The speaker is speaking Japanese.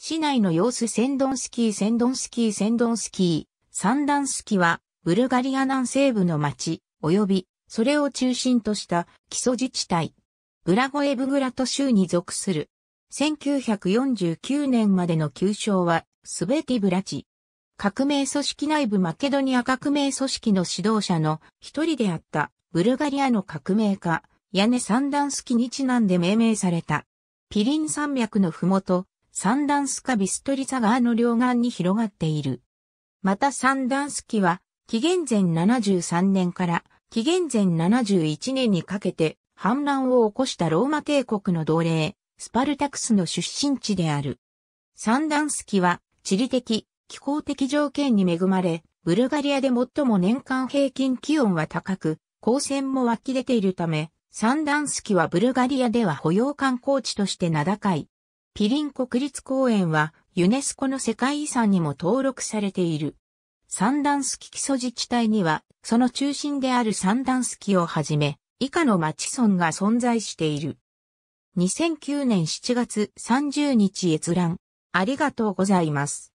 市内の様子センドンスキーセンドンスキーセンドンスキー、サンダンスキーは、ブルガリア南西部の町、及び、それを中心とした基礎自治体、ブラゴエブグラト州に属する。1949年までの旧称は、スベティブラチ。革命組織内部マケドニア革命組織の指導者の一人であった、ブルガリアの革命家、ヤネ・サンダンスキにちなんで命名された。ピリン山脈のふもと、サンダンスカビストリザ川の両岸に広がっている。またサンダンスキは、紀元前73年から紀元前71年にかけて反乱を起こしたローマ帝国の奴隷、スパルタクスの出身地である。サンダンスキは地理的、気候的条件に恵まれ、ブルガリアで最も年間平均気温は高く、光線も湧き出ているため、サンダンスキはブルガリアでは保養観光地として名高い。ピリン国立公園はユネスコの世界遺産にも登録されている。サンダンスキ基礎自治体には、その中心であるサンダンスキをはじめ、以下の町村が存在している。2009年7月30日閲覧。ありがとうございます。